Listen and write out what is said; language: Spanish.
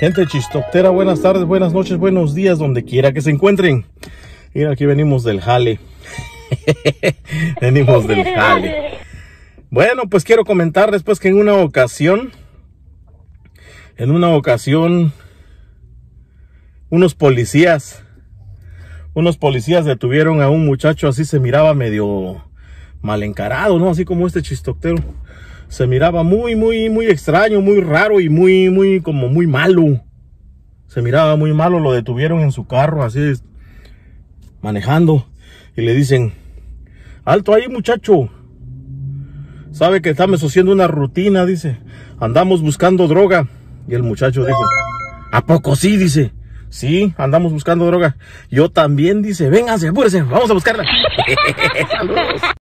Gente chistoctera, buenas tardes, buenas noches, buenos días, donde quiera que se encuentren. Mira, aquí venimos del jale. venimos del jale. Bueno, pues quiero comentar después que en una ocasión, en una ocasión, unos policías, unos policías detuvieron a un muchacho así, se miraba medio mal encarado, ¿no? Así como este chistoctero se miraba muy, muy, muy extraño, muy raro y muy, muy, como muy malo. Se miraba muy malo, lo detuvieron en su carro, así, manejando. Y le dicen, alto ahí muchacho. Sabe que estamos haciendo una rutina, dice. Andamos buscando droga. Y el muchacho dijo, ¿a poco sí? Dice, sí, andamos buscando droga. Yo también, dice, vénganse, apúrese! vamos a buscarla. Saludos.